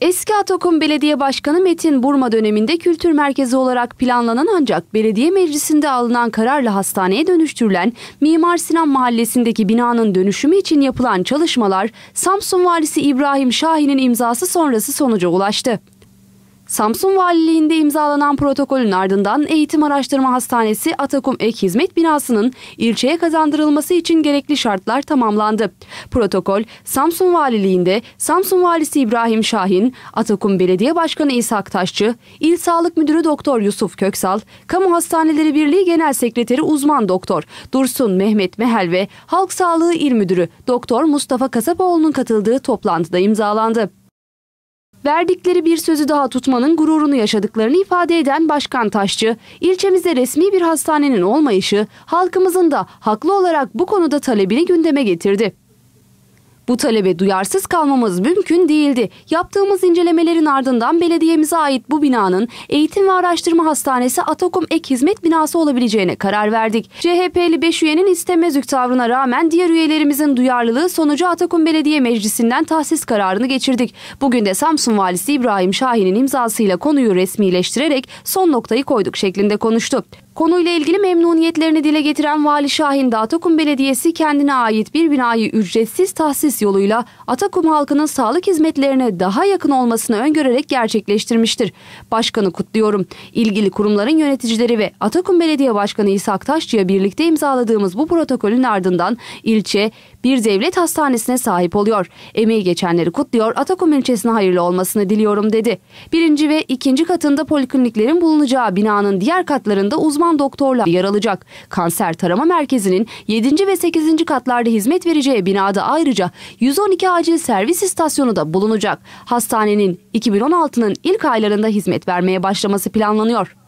Eski Atakum Belediye Başkanı Metin Burma döneminde kültür merkezi olarak planlanan ancak belediye meclisinde alınan kararla hastaneye dönüştürülen Mimar Sinan Mahallesi'ndeki binanın dönüşümü için yapılan çalışmalar Samsun Valisi İbrahim Şahin'in imzası sonrası sonuca ulaştı. Samsun Valiliğinde imzalanan protokolün ardından Eğitim Araştırma Hastanesi Atakum Ek Hizmet Binası'nın ilçeye kazandırılması için gerekli şartlar tamamlandı. Protokol Samsun Valiliğinde Samsun Valisi İbrahim Şahin, Atakum Belediye Başkanı İshak Taşçı, İl Sağlık Müdürü Doktor Yusuf Köksal, Kamu Hastaneleri Birliği Genel Sekreteri Uzman Doktor Dursun Mehmet Mehel ve Halk Sağlığı İl Müdürü Doktor Mustafa Kasapoğlu'nun katıldığı toplantıda imzalandı verdikleri bir sözü daha tutmanın gururunu yaşadıklarını ifade eden Başkan Taşçı, ilçemizde resmi bir hastanenin olmayışı halkımızın da haklı olarak bu konuda talebini gündeme getirdi. Bu talebe duyarsız kalmamız mümkün değildi. Yaptığımız incelemelerin ardından belediyemize ait bu binanın Eğitim ve Araştırma Hastanesi Atakum Ek Hizmet Binası olabileceğine karar verdik. CHP'li 5 üyenin istemezük tavrına rağmen diğer üyelerimizin duyarlılığı sonucu Atakum Belediye Meclisi'nden tahsis kararını geçirdik. Bugün de Samsun Valisi İbrahim Şahin'in imzasıyla konuyu resmileştirerek son noktayı koyduk şeklinde konuştu. Konuyla ilgili memnuniyetlerini dile getiren Vali Şahin de Atakum Belediyesi kendine ait bir binayı ücretsiz tahsis yoluyla Atakum halkının sağlık hizmetlerine daha yakın olmasını öngörerek gerçekleştirmiştir. Başkanı kutluyorum. İlgili kurumların yöneticileri ve Atakum Belediye Başkanı İsa Taşçı'ya birlikte imzaladığımız bu protokolün ardından ilçe bir devlet hastanesine sahip oluyor. Emeği geçenleri kutluyor, Atakum ilçesine hayırlı olmasını diliyorum dedi. Birinci ve ikinci katında polikliniklerin bulunacağı binanın diğer katlarında uzman uzman doktorlar yer alacak. Kanser Tarama Merkezi'nin 7. ve 8. katlarda hizmet vereceği binada ayrıca 112 acil servis istasyonu da bulunacak. Hastanenin 2016'nın ilk aylarında hizmet vermeye başlaması planlanıyor.